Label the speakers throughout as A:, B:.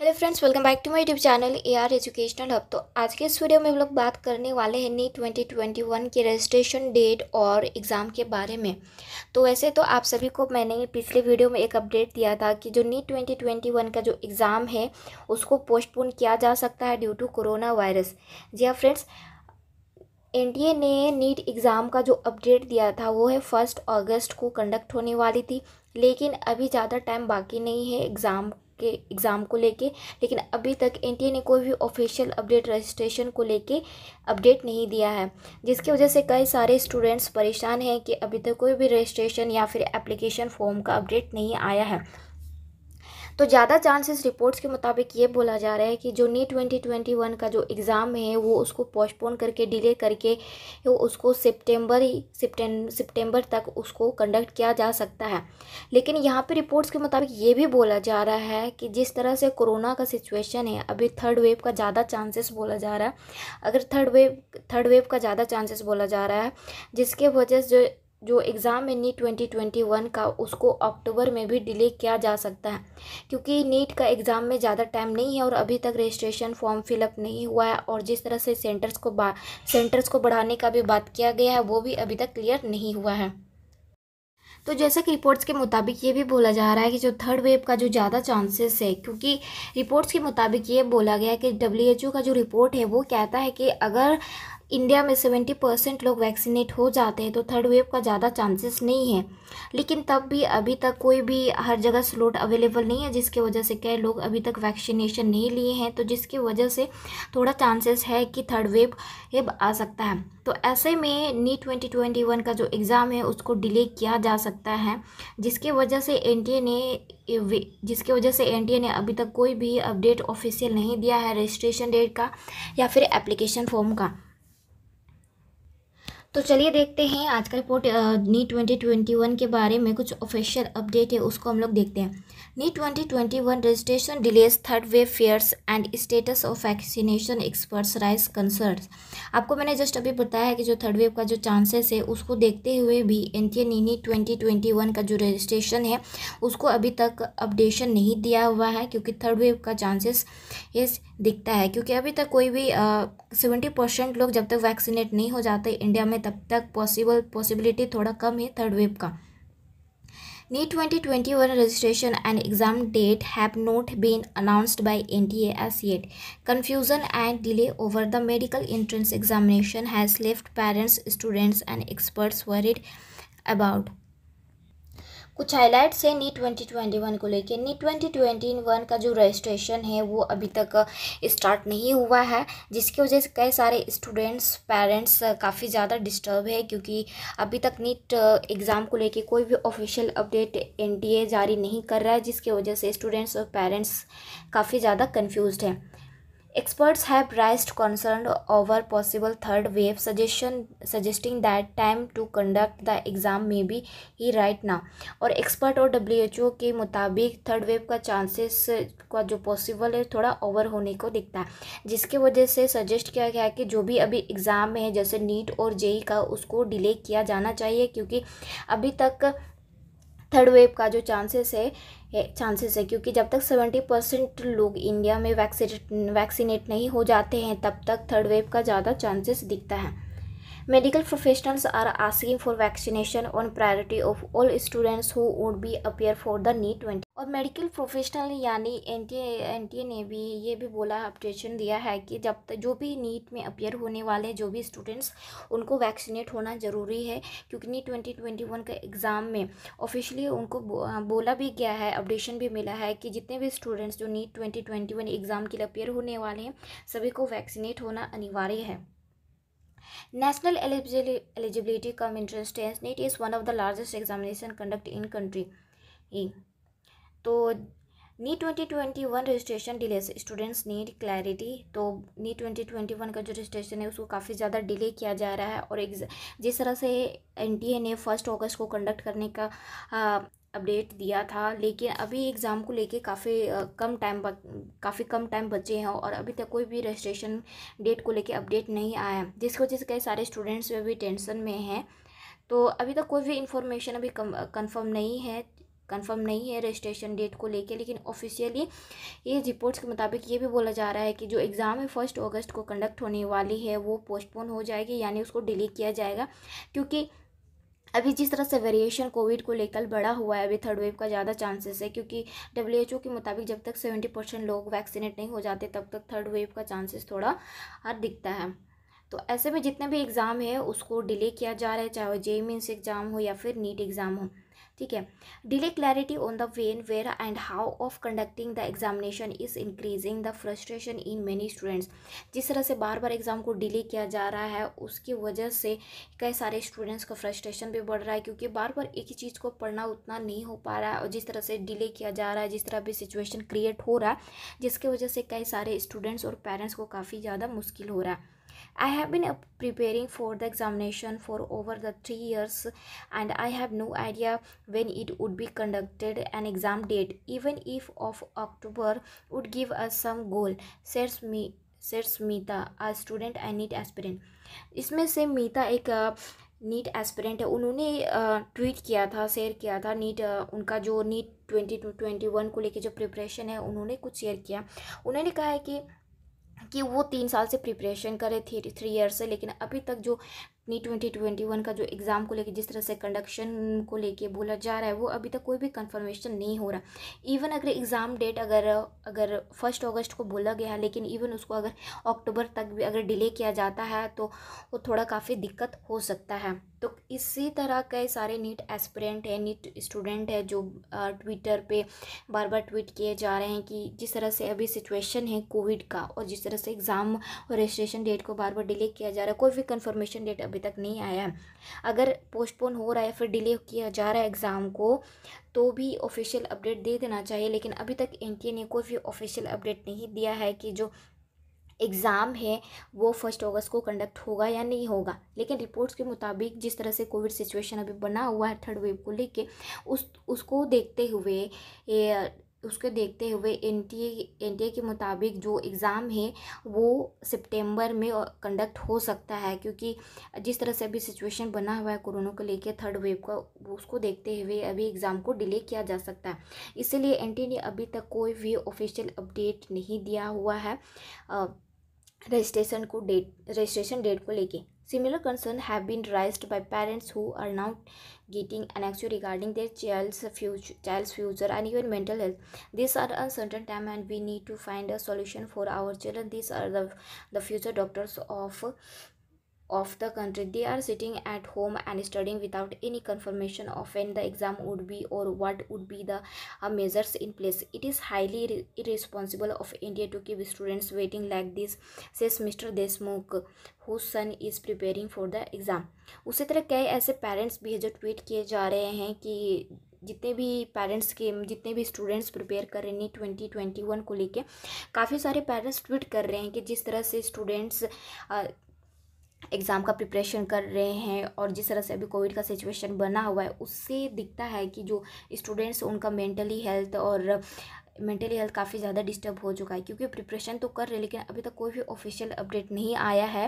A: Hello friends welcome back to my YouTube channel AR educational hub तो आज के इस वीडियो में हम लोग बात करने वाले हैं नीट 2021 के रजिस्ट्रेशन डेट और एग्ज़ाम के बारे में तो वैसे तो आप सभी को मैंने पिछले वीडियो में एक अपडेट दिया था कि जो नीट 2021 का जो एग्ज़ाम है उसको पोस्टपोन किया जा सकता है ड्यू टू कोरोना वायरस जी हाँ फ्रेंड्स एन ने नीट एग्ज़ाम का जो अपडेट दिया था वो है फर्स्ट अगस्त को कंडक्ट होने वाली थी लेकिन अभी ज़्यादा टाइम बाकी नहीं है एग्ज़ाम के एग्ज़ाम को लेके लेकिन अभी तक एन ने कोई भी ऑफिशियल अपडेट रजिस्ट्रेशन को लेके अपडेट नहीं दिया है जिसकी वजह से कई सारे स्टूडेंट्स परेशान हैं कि अभी तक कोई भी रजिस्ट्रेशन या फिर एप्लीकेशन फॉर्म का अपडेट नहीं आया है तो ज़्यादा चांसेस रिपोर्ट्स के मुताबिक ये बोला जा रहा है कि जो नी ट्वेंटी ट्वेंटी वन का जो एग्ज़ाम है वो उसको पोस्टपोन करके डिले करके वो उसको सितंबर ही सितंबर तक उसको कंडक्ट किया जा सकता है लेकिन यहाँ पे रिपोर्ट्स के मुताबिक ये भी बोला जा रहा है कि जिस तरह से कोरोना का सिचुएशन है अभी थर्ड वेव का ज़्यादा चांसेस बोला जा रहा है अगर थर्ड वेव थर्ड वेव का ज़्यादा चांसेस बोला जा रहा है जिसके वजह से जो जो एग्ज़ाम है नीट 2021 का उसको अक्टूबर में भी डिले किया जा सकता है क्योंकि नीट का एग्ज़ाम में ज़्यादा टाइम नहीं है और अभी तक रजिस्ट्रेशन फॉर्म फिलअप नहीं हुआ है और जिस तरह से सेंटर्स को बा सेंटर्स को बढ़ाने का भी बात किया गया है वो भी अभी तक क्लियर नहीं हुआ है तो जैसा कि रिपोर्ट्स के मुताबिक ये भी बोला जा रहा है कि जो थर्ड वेव का जो ज़्यादा चांसेस है क्योंकि रिपोर्ट्स के मुताबिक ये बोला गया है कि डब्ल्यू का जो रिपोर्ट है वो कहता है कि अगर इंडिया में सेवेंटी परसेंट लोग वैक्सीनेट हो जाते हैं तो थर्ड वेव का ज़्यादा चांसेस नहीं है लेकिन तब भी अभी तक कोई भी हर जगह स्लोट अवेलेबल नहीं है जिसकी वजह से कई लोग अभी तक वैक्सीनेशन नहीं लिए हैं तो जिसकी वजह से थोड़ा चांसेस है कि थर्ड वेव आ सकता है तो ऐसे में नी ट्वेंटी ट्वेंटी वन का जो एग्ज़ाम है उसको डिले किया जा सकता है जिसकी वजह से एन ने जिसकी वजह से एन ने अभी तक कोई भी अपडेट ऑफिशियल नहीं दिया है रजिस्ट्रेशन डेट का या फिर एप्लीकेशन फॉर्म का तो चलिए देखते हैं आज का report NEET twenty twenty one के बारे में कुछ ऑफिशियल अपडेट है उसको हम लोग देखते हैं NEET twenty twenty one registration delays third wave fears and status of vaccination experts raise concerns आपको मैंने जस्ट अभी बताया है कि जो थर्ड वेव का जो चांसेस है उसको देखते हुए भी N T NEET twenty twenty one का जो रजिस्ट्रेशन है उसको अभी तक अपडेशन नहीं दिया हुआ है क्योंकि थर्ड वेव का चांसेस ये दिखता है क्योंकि अभी तक कोई भी सेवेंटी परसेंट लोग जब तक वैक्सीनेट नहीं हो जाते इंडिया में तब तक पॉसिबल पॉसिबिलिटी थोड़ा कम है थर्ड वेव का NEET twenty twenty one registration and exam date have not been announced by N T S yet confusion and delay over the medical entrance examination has left parents students and experts worried about कुछ highlights है NEET 2021 को लेके NEET 2021 e का जो registration है वो अभी तक स्टार्ट नहीं हुआ है जिसकी वजह से कई सारे स्टूडेंट्स पेरेंट्स काफ़ी ज़्यादा डिस्टर्ब है क्योंकि अभी तक नीट एग्ज़ाम e को लेके कोई भी ऑफिशियल अपडेट एनटीए जारी नहीं कर रहा है जिसकी वजह से स्टूडेंट्स और पेरेंट्स काफ़ी ज़्यादा कन्फ्यूज हैं Experts have raised concern over possible third wave, suggestion suggesting that time to conduct the exam may be ही right now. और एक्सपर्ट और डब्ल्यू के मुताबिक थर्ड वेव का चांसेस का जो पॉसिबल है थोड़ा ओवर होने को दिखता है जिसके वजह से सजेस्ट किया गया है कि जो भी अभी एग्ज़ाम में है जैसे नीट और जेई e e का उसको डिले किया जाना चाहिए क्योंकि अभी तक थर्ड वेव का जो चांसेस है चांसेस है क्योंकि जब तक सेवेंटी परसेंट लोग इंडिया में वैक्सीनेट वैक्सीनेट नहीं हो जाते हैं तब तक थर्ड वेव का ज़्यादा चांसेस दिखता है Medical professionals are asking for vaccination on priority of all students who would be appear for the NEET 20. और मेडिकल प्रोफेशनल यानी एन टी ने भी ये भी बोला अपडेशन दिया है कि जब तक जो भी नीट e e में अपियर होने वाले जो भी स्टूडेंट्स उनको वैक्सीनेट होना ज़रूरी है क्योंकि नीट ट्वेंटी ट्वेंटी वन के एग्ज़ाम में ऑफिशियली उनको बोला भी गया है अपडेशन भी मिला है कि जितने भी स्टूडेंट्स जो NEET twenty twenty one exam के लिए अपियर होने वाले हैं सभी को वैक्सीनेट होना अनिवार्य है National Eligibility Cum Entrance Test NEET is one of the largest examination conducted in country. E. तो NEET twenty twenty one registration delay students need clarity तो नीट ट्वेंटी ट्वेंटी वन का जो रजिस्ट्रेशन है उसको काफ़ी ज़्यादा डिले किया जा रहा है और एग्जाम जिस तरह से एन ने फर्स्ट अगस्त को कंडक्ट करने का हाँ, अपडेट दिया था लेकिन अभी एग्ज़ाम को लेके काफ़ी कम टाइम काफ़ी कम टाइम बचे हैं और अभी तक कोई भी रजिस्ट्रेशन डेट को लेके अपडेट नहीं आया है जिसकी वजह से कई सारे स्टूडेंट्स वे भी टेंशन में हैं तो अभी तक कोई भी इंफॉर्मेशन अभी कंफर्म नहीं है कंफर्म नहीं है रजिस्ट्रेशन डेट को लेके लेकिन ऑफिशियली ये रिपोर्ट्स के मुताबिक ये भी बोला जा रहा है कि जो एग्ज़ाम है फर्स्ट अगस्त को कंडक्ट होने वाली है वो पोस्टपोन हो जाएगी यानी उसको डिले किया जाएगा क्योंकि अभी जिस तरह से वेरिएशन कोविड को लेकर बढ़ा हुआ है अभी थर्ड वेव का ज़्यादा चांसेस है क्योंकि डब्ल्यू के मुताबिक जब तक सेवेंटी परसेंट लोग वैक्सीनेट नहीं हो जाते तब तक थर्ड वेव का चांसेस थोड़ा हर दिखता है तो ऐसे में जितने भी एग्ज़ाम है उसको डिले किया जा रहा है चाहे वो जे मीन्स एग्ज़ाम हो या फिर नीट एग्ज़ाम हो ठीक है delay clarity on the when where and how of conducting the examination is increasing the frustration in many students जिस तरह से बार बार एग्ज़ाम को डिले किया जा रहा है उसकी वजह से कई सारे स्टूडेंट्स का फ्रस्ट्रेशन भी बढ़ रहा है क्योंकि बार बार एक ही चीज़ को पढ़ना उतना नहीं हो पा रहा है और जिस तरह से डिले किया जा रहा है जिस तरह भी सिचुएशन क्रिएट हो रहा है जिसकी वजह से कई सारे स्टूडेंट्स और पेरेंट्स को काफ़ी ज़्यादा मुश्किल हो रहा है I have been preparing for the examination for over the 3 years and I have no idea when it would be conducted an exam date even if of October would give us some goal says me says Mita a student and NEET aspirant इसमें से मीता एक NEET aspirant है उन्होंने tweet किया था share किया था NEET उनका जो NEET twenty two twenty one को लेके जो प्रिपरेशन है उन्होंने कुछ शेयर किया उन्होंने कहा है कि कि वो तीन साल से प्रिपरेशन करे थे थ्री ईयर से लेकिन अभी तक जो नी ट्वेंटी ट्वेंटी वन का जो एग्ज़ाम को लेके जिस तरह से कंडक्शन को लेके बोला जा रहा है वो अभी तक कोई भी कंफर्मेशन नहीं हो रहा इवन अगर एग्ज़ाम डेट अगर अगर फर्स्ट अगस्त को बोला गया है लेकिन इवन उसको अगर अक्टूबर तक भी अगर डिले किया जाता है तो वो थोड़ा काफ़ी दिक्कत हो सकता है तो इसी तरह कई सारे नीट एस्परेंट है नीट स्टूडेंट है जो ट्विटर पे बार बार ट्वीट किए जा रहे हैं कि जिस तरह से अभी सिचुएशन है कोविड का और जिस तरह से एग्ज़ाम और रजिस्ट्रेशन डेट को बार बार डिले किया जा रहा है कोई भी कंफर्मेशन डेट अभी तक नहीं आया है अगर पोस्टपोन हो रहा है फिर डिले किया जा रहा है एग्ज़ाम को तो भी ऑफिशियल अपडेट दे देना चाहिए लेकिन अभी तक एन ने कोई भी ऑफिशियल अपडेट नहीं दिया है कि जो एग्ज़ाम है वो फर्स्ट अगस्त को कंडक्ट होगा या नहीं होगा लेकिन रिपोर्ट्स के मुताबिक जिस तरह से कोविड सिचुएशन अभी बना हुआ है थर्ड वेव को लेके उस उसको देखते हुए ए, उसके देखते हुए एन टी के मुताबिक जो एग्ज़ाम है वो सितंबर में कंडक्ट हो सकता है क्योंकि जिस तरह से अभी सिचुएशन बना हुआ है कोरोना को लेके थर्ड वेव का उसको देखते हुए अभी एग्ज़ाम को डिले किया जा सकता है इसीलिए एन ने अभी तक कोई भी ऑफिशियल अपडेट नहीं दिया हुआ है Registration को डेट रजिस्ट्रेशन डेट को लेके Similar concerns have been raised by parents who are now getting anxiety regarding their child's future, child's future and even mental health. These are uncertain time, and we need to find a solution for our children. These are the, the future doctors of of the country they are sitting at home and studying without any confirmation of when the exam would be or what would be the uh, measures in place it is highly irresponsible of india to keep students waiting like this says mr deshmukh whose son is preparing for the exam उसी तरह कई ऐसे parents भी है जो tweet किए जा रहे हैं कि जितने भी पेरेंट्स के जितने भी स्टूडेंट्स प्रिपेयर कर रहे हैं ट्वेंटी ट्वेंटी वन को लेके काफ़ी सारे पेरेंट्स ट्वीट कर रहे हैं कि जिस तरह से स्टूडेंट्स एग्ज़ाम का प्रिपरेशन कर रहे हैं और जिस तरह से अभी कोविड का सिचुएशन बना हुआ है उससे दिखता है कि जो स्टूडेंट्स उनका मेंटली हेल्थ और मेंटली हेल्थ काफ़ी ज़्यादा डिस्टर्ब हो चुका है क्योंकि प्रिपरेशन तो कर रहे लेकिन अभी तक कोई भी ऑफिशियल अपडेट नहीं आया है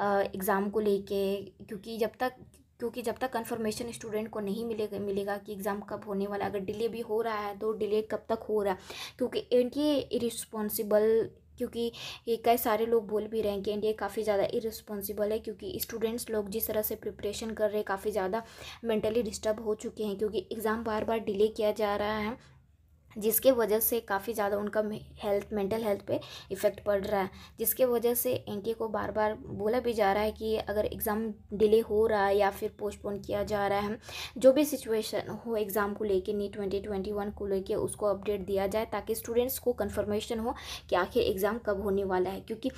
A: एग्ज़ाम को लेके क्योंकि जब तक क्योंकि जब तक कंफर्मेशन स्टूडेंट को नहीं मिलेगा मिलेगा कि एग्ज़ाम कब होने वाला अगर डिले भी हो रहा है तो डिले कब तक हो रहा है क्योंकि इनकी इरिस्पॉन्सिबल क्योंकि ये कई सारे लोग बोल भी रहे हैं कि इंडिया काफ़ी ज़्यादा इरिस्पॉन्सिबल है क्योंकि स्टूडेंट्स लोग जिस तरह से प्रिपरेशन कर रहे हैं काफ़ी ज़्यादा मेंटली डिस्टर्ब हो चुके हैं क्योंकि एग्ज़ाम बार बार डिले किया जा रहा है जिसके वजह से काफ़ी ज़्यादा उनका हेल्थ मेंटल हेल्थ पे इफ़ेक्ट पड़ रहा है जिसके वजह से एनके को बार बार बोला भी जा रहा है कि अगर एग्ज़ाम डिले हो रहा है या फिर पोस्टपोन किया जा रहा है जो भी सिचुएशन हो एग्ज़ाम को लेके नीट ट्वेंटी ट्वेंटी वन को लेके उसको अपडेट दिया जाए ताकि स्टूडेंट्स को कन्फर्मेशन हो कि आखिर एग्ज़ाम कब होने वाला है क्योंकि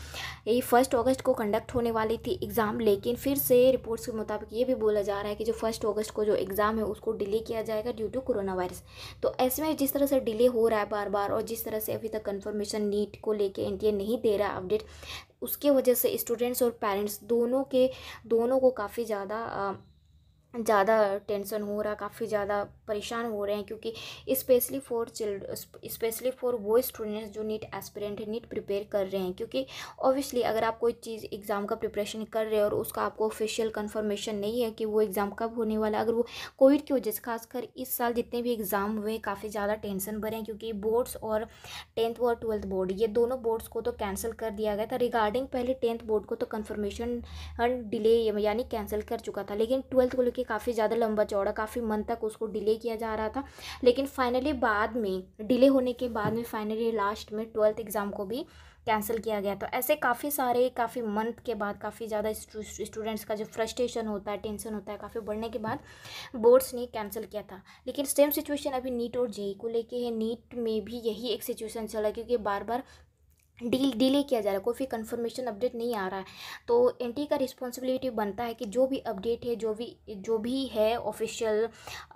A: ये फर्स्ट ऑगस्ट को कंडक्ट होने वाली थी एग्ज़ाम लेकिन फिर से रिपोर्ट्स के मुताबिक ये भी बोला जा रहा है कि जो फर्स्ट ऑगस्ट को जो एग्ज़ाम है उसको डिले किया जाएगा ड्यू टू कोरोना वायरस तो ऐसे में जिस तरह से डिले हो रहा है बार बार और जिस तरह से अभी तक कन्फर्मेशन नीट को लेके एन नहीं दे रहा अपडेट उसके वजह से स्टूडेंट्स और पेरेंट्स दोनों के दोनों को काफ़ी ज़्यादा ज़्यादा टेंशन हो रहा काफ़ी ज़्यादा परेशान हो रहे हैं क्योंकि specially for child specially for वो स्टूडेंट्स जो नीट एस्पिरेंट है नीट प्रिपेयर कर रहे हैं क्योंकि ऑब्वियसली अगर आप कोई चीज़ एग्ज़ाम का प्रिपरेशन कर रहे हैं और उसका आपको ऑफिशियल कन्फर्मेशन नहीं है कि वो एग्ज़ाम कब होने वाला अगर वो कोविड की वजह से खासकर इस साल जितने भी एग्ज़ाम हुए काफ़ी ज़्यादा टेंशन भरे हैं क्योंकि बोर्ड्स और टेंथ और ट्वेल्थ बोर्ड ये दोनों बोर्ड्स को तो कैंसिल कर दिया गया था रिगार्डिंग पहले टेंथ बोर्ड को तो कन्फर्मेशन डिले यानी कैंसिल कर चुका था लेकिन ट्वेल्थ को लेकर काफ़ी ज़्यादा लंबा चौड़ा काफ़ी मंथ तक उसको डिले डिले किया जा रहा था लेकिन फाइनली बाद में डिले होने के बाद में फाइनली लास्ट में ट्वेल्थ एग्ज़ाम को भी कैंसिल किया गया तो ऐसे काफ़ी सारे काफ़ी मंथ के बाद काफ़ी ज़्यादा स्टूडेंट्स का जो फ्रस्ट्रेशन होता है टेंशन होता है काफ़ी बढ़ने के बाद बोर्ड्स ने कैंसिल किया था लेकिन सेम सिचुएशन अभी नीट और जेई e e को लेके है नीट में भी यही एक सिचुएशन चला क्योंकि बार बार डील डिले किया जा रहा है कोई भी कन्फर्मेशन अपडेट नहीं आ रहा है तो एनटी का रिस्पॉन्सिबिलिटी बनता है कि जो भी अपडेट है जो भी जो भी है ऑफिशियल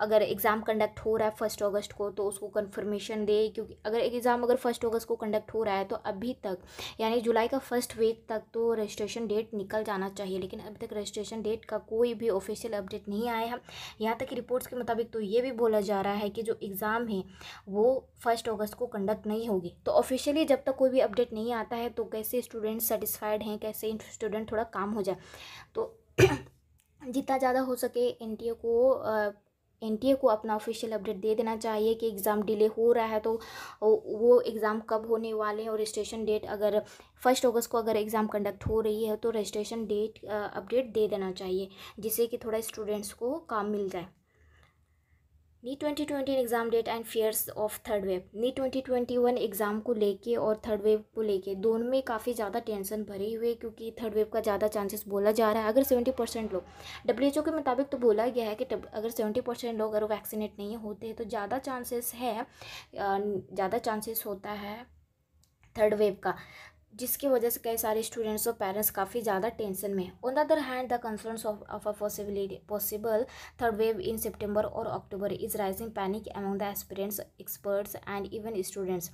A: अगर एग्ज़ाम कंडक्ट हो रहा है फर्स्ट अगस्त को तो उसको कन्फर्मेशन दे क्योंकि अगर एग्ज़ाम अगर फर्स्ट अगस्त को कंडक्ट हो रहा है तो अभी तक यानी जुलाई का फर्स्ट वीक तक तो रजिस्ट्रेशन डेट निकल जाना चाहिए लेकिन अभी तक रजिस्ट्रेशन डेट का कोई भी ऑफिशियल अपडेट नहीं आया है यहाँ तक रिपोर्ट्स के मुताबिक तो ये भी बोला जा रहा है कि जो एग्ज़ाम है वो फर्स्ट अगस्त को कंडक्ट नहीं होगी तो ऑफिशियली जब तक कोई भी अपडेट नहीं आता है तो कैसे स्टूडेंट सेटिस्फाइड हैं कैसे स्टूडेंट थोड़ा काम हो जाए तो जितना ज़्यादा हो सके एन को एन को अपना ऑफिशियल अपडेट दे देना चाहिए कि एग्ज़ाम डिले हो रहा है तो वो एग्ज़ाम कब होने वाले हैं और रजिस्ट्रेशन डेट अगर फर्स्ट अगस्त को अगर एग्ज़ाम कंडक्ट हो रही है तो रजिस्ट्रेशन डेट अपडेट दे देना चाहिए जिससे कि थोड़ा स्टूडेंट्स को काम मिल जाए NEET 2020 exam date and fears of third wave NEET 2021 exam को लेके और थर्ड वेव को लेके दोनों में काफ़ी ज़्यादा टेंशन भरे हुए क्योंकि थर्ड वेव का ज़्यादा चांसेस बोला जा रहा है अगर 70 परसेंट लोग डब्ल्यू के मुताबिक तो बोला गया है कि अगर 70 परसेंट लोग अगर वैक्सीनेट नहीं होते हैं तो ज़्यादा चांसेस है ज़्यादा चांसेस होता है थर्ड वेव का जिसकी वजह से कई सारे स्टूडेंट्स और पेरेंट्स काफ़ी ज़्यादा टेंशन में on the other hand the concern of a possibility possible third wave in सितंबर और अक्टूबर is rising panic among the experience experts and even students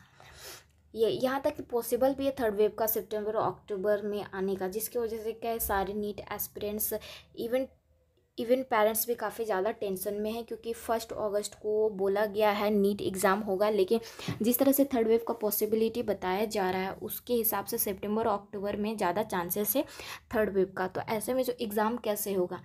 A: ये यहाँ तक कि पॉसिबल भी है थर्ड वेव का सितंबर और अक्टूबर में आने का जिसकी वजह से कई सारे NEET aspirants even even parents भी काफ़ी ज़्यादा टेंशन में है क्योंकि फर्स्ट अगस्त को बोला गया है नीट एग्ज़ाम होगा लेकिन जिस तरह से थर्ड वेव का पॉसिबिलिटी बताया जा रहा है उसके हिसाब से सितंबर और अक्टूबर में ज़्यादा चांसेस है थर्ड वेव का तो ऐसे में जो एग्ज़ाम कैसे होगा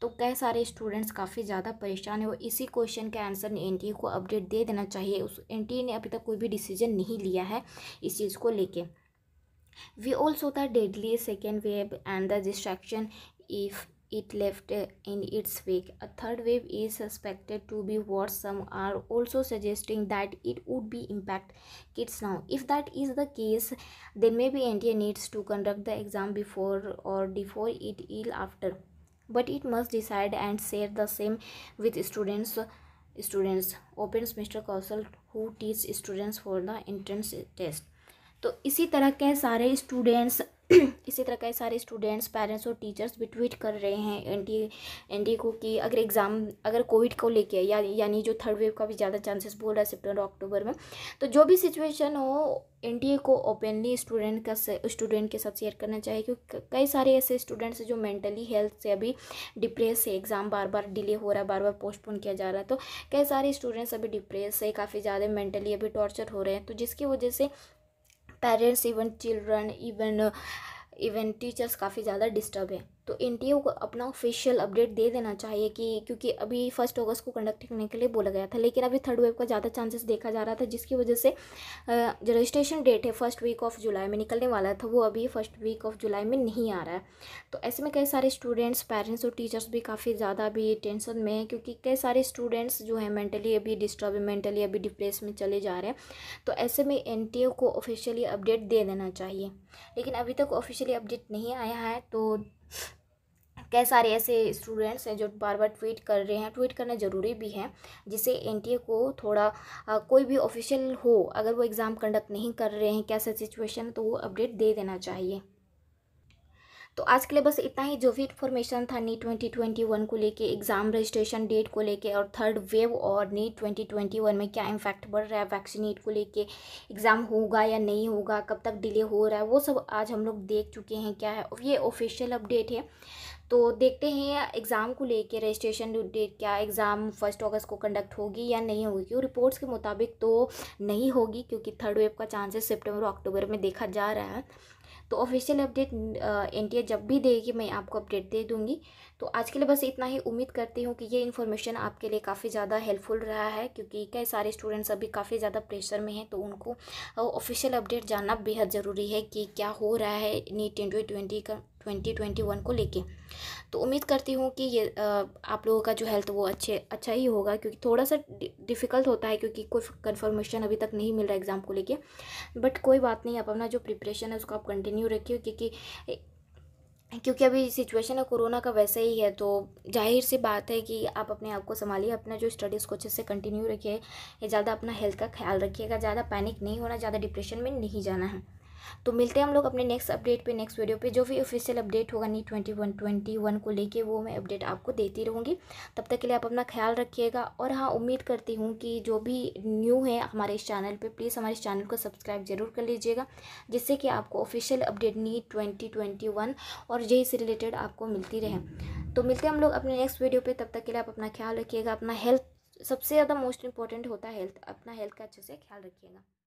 A: तो कई सारे स्टूडेंट्स काफ़ी ज़्यादा परेशान है और इसी क्वेश्चन का आंसर एन को अपडेट दे देना चाहिए उस एन e ने अभी तक कोई भी डिसीजन नहीं लिया है इस चीज़ को लेके we also the deadly second wave and the distraction if it left in its wake. A third wave is suspected to be worse. some are also suggesting that it would be impact kids now. If that is the case, then maybe India needs to conduct the exam before or before it ill after. But it must decide and share the same with students. Students opens Mr. Kausal who teaches students for the entrance test. तो इसी तरह के सारे students इसी तरह कई सारे students parents और टीचर्स भी ट्वीट कर रहे हैं एनडी एनडी को कि अगर एग्ज़ाम अगर कोविड को लेके या यानी जो थर्ड वेव का भी ज़्यादा चांसेस बोल रहा है सितंबर अक्टूबर में तो जो भी सिचुएशन हो एनडीए को ओपनली स्टूडेंट का स्टूडेंट के साथ शेयर करना चाहिए क्योंकि कई सारे ऐसे स्टूडेंट्स जो मेंटली हेल्थ से अभी डिप्रेस है एग्ज़ाम बार बार डिले हो रहा है बार बार पोस्टपोन किया जा रहा है तो कई सारे स्टूडेंट्स अभी डिप्रेस है काफ़ी ज़्यादा मेंटली अभी टॉर्चर हो रहे हैं तो जिसकी वजह से parents even children even even teachers काफ़ी ज़्यादा डिस्टर्ब है तो एन को अपना ऑफिशियल अपडेट दे देना चाहिए कि क्योंकि अभी फर्स्ट अगस्त को कंडक्ट करने के लिए बोला गया था लेकिन अभी थर्ड वेव का ज़्यादा चांसेस देखा जा रहा था जिसकी वजह से जो रजिस्ट्रेशन डेट है फर्स्ट वीक ऑफ जुलाई में निकलने वाला था वो अभी फर्स्ट वीक ऑफ जुलाई में नहीं आ रहा है तो ऐसे में कई सारे स्टूडेंट्स पेरेंट्स और टीचर्स भी काफ़ी ज़्यादा अभी टेंशन में हैं क्योंकि कई सारे स्टूडेंट्स जो है मेंटली अभी डिस्टर्ब मेंटली अभी डिप्रेस में चले जा रहे हैं तो ऐसे में एन को ऑफिशियली अपडेट दे देना चाहिए लेकिन अभी तक ऑफिशियली अपडेट नहीं आया है तो कई सारे ऐसे स्टूडेंट्स हैं जो बार बार ट्वीट कर रहे हैं ट्वीट करना ज़रूरी भी है जिससे एन को थोड़ा आ, कोई भी ऑफिशियल हो अगर वो एग्ज़ाम कंडक्ट नहीं कर रहे हैं कैसा सिचुएशन तो वो अपडेट दे देना चाहिए तो आज के लिए बस इतना ही जो भी इन्फॉर्मेशन था नीट ट्वेंटी ट्वेंटी वन को लेके एग्ज़ाम रजिस्ट्रेशन डेट को लेके और थर्ड वेव और नीट ट्वेंटी ट्वेंटी वन में क्या इम्फैक्ट बढ़ रहा है वैक्सीनेट को लेके एग्ज़ाम होगा या नहीं होगा कब तक डिले हो रहा है वो सब आज हम लोग देख चुके हैं क्या है ये ऑफिशियल अपडेट है तो देखते हैं एग्ज़ाम को लेके रजिस्ट्रेशन डेट क्या एग्ज़ाम फर्स्ट अगस्त को कंडक्ट होगी या नहीं होगी क्योंकि रिपोर्ट्स के मुताबिक तो नहीं होगी क्योंकि थर्ड वेव का चांसेस सितंबर अक्टूबर में देखा जा रहा है तो ऑफिशियल अपडेट एन जब भी देगी मैं आपको अपडेट दे दूँगी तो आज के लिए बस इतना ही उम्मीद करती हूँ कि ये इन्फॉर्मेशन आपके लिए काफ़ी ज़्यादा हेल्पफुल रहा है क्योंकि कई सारे स्टूडेंट्स अभी काफ़ी ज़्यादा प्रेशर में हैं तो उनको ऑफिशियल अपडेट जानना बेहद ज़रूरी है कि क्या हो रहा है नीट ट्वेंटी ट्वेंटी का ट्वेंटी ट्वेंटी वन को लेके तो उम्मीद करती हूँ कि ये आप लोगों का जो हेल्थ वो अच्छे अच्छा ही होगा क्योंकि थोड़ा सा डिफ़िकल्ट होता है क्योंकि कोई कन्फर्मेशन अभी तक नहीं मिल रहा एग्ज़ाम को लेके बट कोई बात नहीं आप अपना जो प्रिपरेशन है उसको आप कंटिन्यू रखिए क्योंकि क्योंकि अभी सिचुएशन है कोरोना का वैसे ही है तो जाहिर सी बात है कि आप अपने आप को संभालिए अपना जो स्टडीज़ को अच्छे से कंटिन्यू रखिए ज़्यादा अपना हेल्थ का ख्याल रखिएगा ज़्यादा पैनिक नहीं होना ज़्यादा डिप्रेशन में नहीं जाना है तो मिलते हैं हम लोग अपने नेक्स्ट अपडेट पे नेक्स्ट वीडियो पे जो भी ऑफिशियल अपडेट होगा NEET twenty one twenty one को लेके वो मैं अपडेट आपको देती रहूँगी तब तक के लिए आप अपना ख्याल रखिएगा और हाँ उम्मीद करती हूँ कि जो भी न्यू है हमारे इस चैनल पर प्लीज़ हमारे इस चैनल को सब्सक्राइब ज़रूर कर लीजिएगा जिससे कि आपको ऑफिशियल अपडेट नी ट्वेंटी और यही से रिलेटेड आपको मिलती रहे तो मिलते हैं हम लोग अपने नेक्स्ट वीडियो पर तब तक के लिए आप अपना ख्याल रखिएगा अपना हेल्थ सबसे ज़्यादा मोस्ट इंपॉर्टेंट होता है हेल्थ अपना हेल्थ का अच्छे से ख्याल रखिएगा